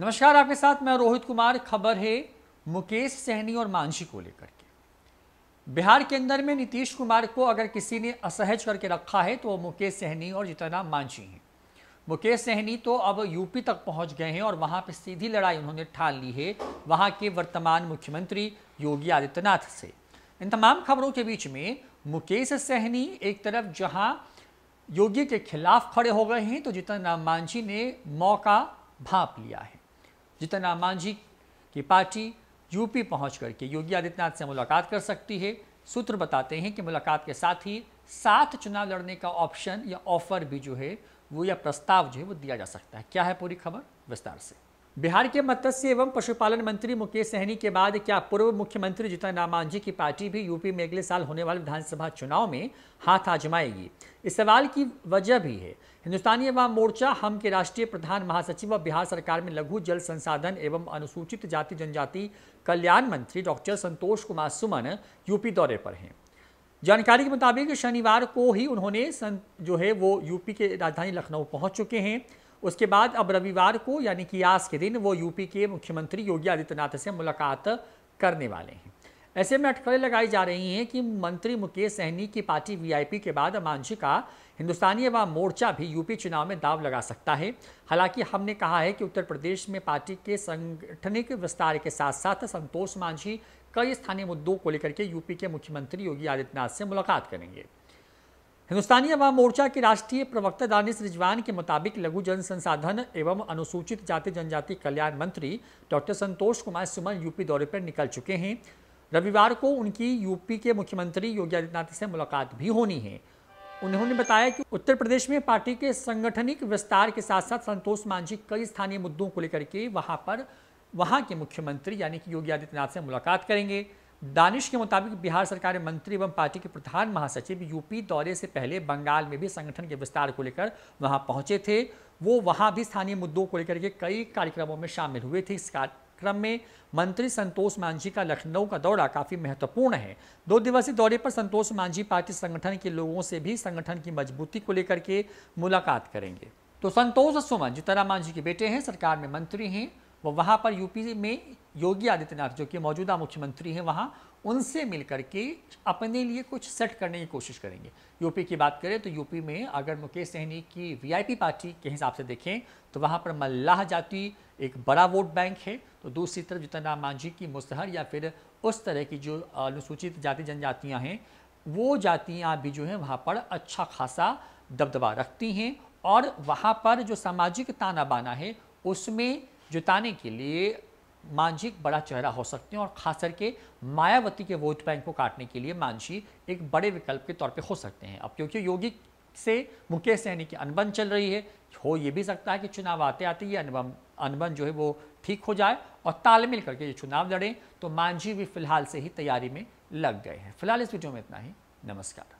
नमस्कार आपके साथ मैं रोहित कुमार खबर है मुकेश सहनी और मांझी को लेकर के बिहार के अंदर में नीतीश कुमार को अगर किसी ने असहज करके रखा है तो वो मुकेश सहनी और जितना मांझी हैं मुकेश सहनी तो अब यूपी तक पहुंच गए हैं और वहां पर सीधी लड़ाई उन्होंने ठान ली है वहां के वर्तमान मुख्यमंत्री योगी आदित्यनाथ से इन तमाम खबरों के बीच में मुकेश सहनी एक तरफ जहां योगी के खिलाफ खड़े हो गए हैं तो जितन राम मांझी ने मौका भाप लिया है जीतन राम मांझी की पार्टी यूपी पहुँच करके योगी आदित्यनाथ से मुलाकात कर सकती है सूत्र बताते हैं कि मुलाकात के साथ ही साथ चुनाव लड़ने का ऑप्शन या ऑफर भी जो है वो या प्रस्ताव जो है वो दिया जा सकता है क्या है पूरी खबर विस्तार से बिहार के मत्स्य एवं पशुपालन मंत्री मुकेश सहनी के बाद क्या पूर्व मुख्यमंत्री जीतन राम मांझी की पार्टी भी यूपी में अगले साल होने वाले विधानसभा चुनाव में हाथ आजमाएगी इस सवाल की वजह भी है हिंदुस्तानी अवाम मोर्चा हम के राष्ट्रीय प्रधान महासचिव व बिहार सरकार में लघु जल संसाधन एवं अनुसूचित जाति जनजाति कल्याण मंत्री डॉक्टर संतोष कुमार सुमन यूपी दौरे पर हैं जानकारी के मुताबिक शनिवार को ही उन्होंने जो है वो यूपी के राजधानी लखनऊ पहुँच चुके हैं उसके बाद अब रविवार को यानी कि आज के दिन वो यूपी के मुख्यमंत्री योगी आदित्यनाथ से मुलाकात करने वाले हैं ऐसे में अटकलें लगाई जा रही हैं कि मंत्री मुकेश सहनी की पार्टी वीआईपी के बाद मांझी का हिंदुस्तानी अवाम मोर्चा भी यूपी चुनाव में दाव लगा सकता है हालांकि हमने कहा है कि उत्तर प्रदेश में पार्टी के संगठनिक विस्तार के साथ साथ संतोष मांझी कई स्थानीय मुद्दों को लेकर के यूपी के मुख्यमंत्री योगी आदित्यनाथ से मुलाकात करेंगे हिंदुस्तानी अवाम मोर्चा के राष्ट्रीय प्रवक्ता दानिश रिजवान के मुताबिक लघु जन संसाधन एवं अनुसूचित जाति जनजाति कल्याण मंत्री डॉक्टर संतोष कुमार सुमन यूपी दौरे पर निकल चुके हैं रविवार को उनकी यूपी के मुख्यमंत्री योगी आदित्यनाथ से मुलाकात भी होनी है उन्होंने बताया कि उत्तर प्रदेश में पार्टी के संगठनिक विस्तार के साथ साथ संतोष मांझी कई स्थानीय मुद्दों को लेकर के वहाँ पर वहाँ के मुख्यमंत्री यानी कि योगी आदित्यनाथ से मुलाकात करेंगे दानिश के मुताबिक बिहार सरकार के मंत्री एवं पार्टी के प्रधान महासचिव यूपी दौरे से पहले बंगाल में भी संगठन के विस्तार को लेकर वहां पहुंचे थे वो वहां भी स्थानीय मुद्दों को लेकर के कई कार्यक्रमों में शामिल हुए थे इस कार्यक्रम में मंत्री संतोष मांझी का लखनऊ का दौरा काफ़ी महत्वपूर्ण है दो दिवसीय दौरे पर संतोष मांझी पार्टी संगठन के लोगों से भी संगठन की मजबूती को लेकर के मुलाकात करेंगे तो संतोष सुमन जीताराम मांझी के बेटे हैं सरकार में मंत्री हैं वो वहाँ पर यूपी में योगी आदित्यनाथ जो कि मौजूदा मुख्यमंत्री हैं वहाँ उनसे मिलकर के अपने लिए कुछ सेट करने की कोशिश करेंगे यूपी की बात करें तो यूपी में अगर मुकेश सहनी की वीआईपी पार्टी के हिसाब से देखें तो वहाँ पर मल्लाह जाति एक बड़ा वोट बैंक है तो दूसरी तरफ जितन राम मांझी की मुस्तहर या फिर उस तरह की जो अनुसूचित जाति जनजातियाँ हैं वो जातियाँ भी जो हैं वहाँ पर अच्छा खासा दबदबा रखती हैं और वहाँ पर जो सामाजिक ताना बाना है उसमें जुटाने के लिए मांझी बड़ा चेहरा हो सकते हैं और खास करके मायावती के वोट बैंक को काटने के लिए मांझी एक बड़े विकल्प के तौर पे हो सकते हैं अब क्योंकि योगी से मुकेश सहनी की अनबन चल रही है हो ये भी सकता है कि चुनाव आते आते ये अनबन अनबन जो है वो ठीक हो जाए और तालमेल करके ये चुनाव लड़ें तो मांझी भी फिलहाल से ही तैयारी में लग गए हैं फिलहाल इस वीडियो में इतना ही नमस्कार